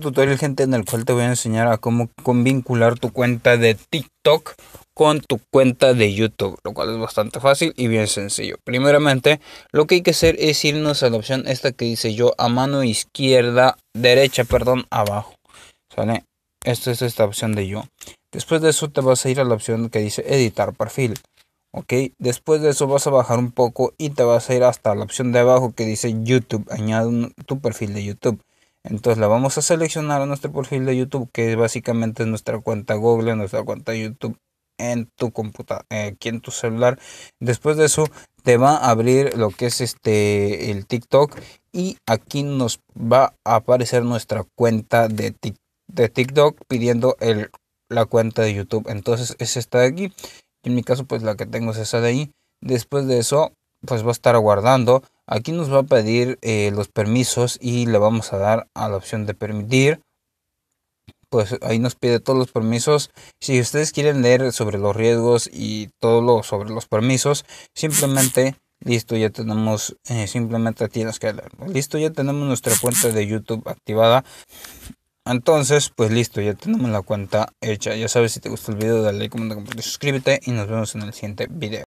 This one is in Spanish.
tutorial gente en el cual te voy a enseñar a cómo vincular tu cuenta de TikTok con tu cuenta de YouTube, lo cual es bastante fácil y bien sencillo. Primeramente, lo que hay que hacer es irnos a la opción esta que dice yo a mano izquierda, derecha, perdón, abajo. ¿Sale? Esta es esta opción de yo. Después de eso te vas a ir a la opción que dice editar perfil. Ok, después de eso vas a bajar un poco y te vas a ir hasta la opción de abajo que dice YouTube. Añade tu perfil de YouTube. Entonces la vamos a seleccionar a nuestro perfil de YouTube, que básicamente es nuestra cuenta Google, nuestra cuenta YouTube en tu computadora, eh, aquí en tu celular. Después de eso te va a abrir lo que es este el TikTok y aquí nos va a aparecer nuestra cuenta de, TikTok pidiendo el, la cuenta de YouTube. Entonces es esta de aquí. En mi caso pues la que tengo es esa de ahí. Después de eso pues va a estar guardando Aquí nos va a pedir eh, los permisos y le vamos a dar a la opción de permitir. Pues ahí nos pide todos los permisos. Si ustedes quieren leer sobre los riesgos y todo lo sobre los permisos, simplemente, listo, ya tenemos, eh, simplemente tienes que leer. Listo, ya tenemos nuestra cuenta de YouTube activada. Entonces, pues listo, ya tenemos la cuenta hecha. Ya sabes, si te gustó el video, dale like, comenta, comparte, suscríbete y nos vemos en el siguiente video.